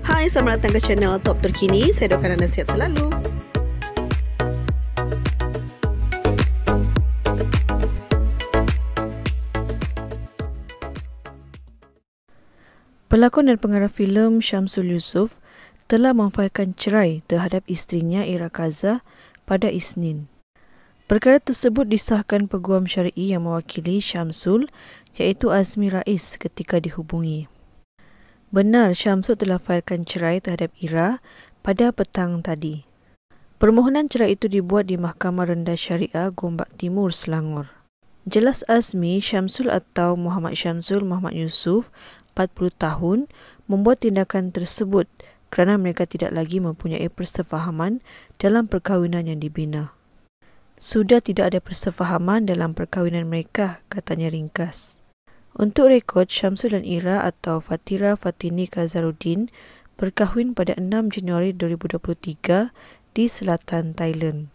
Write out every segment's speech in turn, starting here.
Hai, selamat datang ke channel Top Terkini. Saya doakan anda sihat selalu. Pelakon dan pengarah filem Syamsul Yusof telah memfailkan cerai terhadap isterinya Ira Kaza pada Isnin. Perkara tersebut disahkan peguam syar'i yang mewakili Syamsul iaitu Azmi Rais ketika dihubungi. Benar Syamsud telah failkan cerai terhadap Ira pada petang tadi. Permohonan cerai itu dibuat di Mahkamah Rendah Syariah Gombak Timur, Selangor. Jelas Azmi Syamsul atau Muhammad Syamsul Muhammad Yusuf, 40 tahun, membuat tindakan tersebut kerana mereka tidak lagi mempunyai persefahaman dalam perkahwinan yang dibina. Sudah tidak ada persefahaman dalam perkahwinan mereka, katanya ringkas. Untuk rekod, Syamsul dan Ira atau Fatira Fatini Kazaruddin berkahwin pada 6 Januari 2023 di selatan Thailand.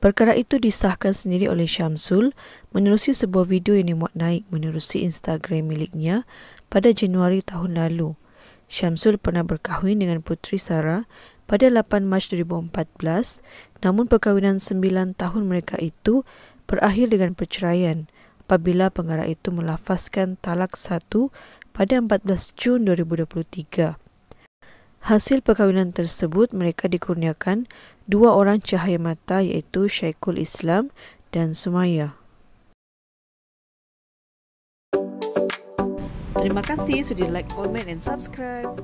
Perkara itu disahkan sendiri oleh Syamsul menerusi sebuah video yang dimuat naik menerusi Instagram miliknya pada Januari tahun lalu. Syamsul pernah berkahwin dengan puteri Sarah pada 8 Mac 2014 namun perkahwinan 9 tahun mereka itu berakhir dengan perceraian – apabila pengarah itu melafazkan talak satu pada 14 Jun 2023. Hasil perkahwinan tersebut mereka dikurniakan dua orang cahaya mata iaitu Syekhul Islam dan Sumaya. Terima kasih sudah like, comment and subscribe.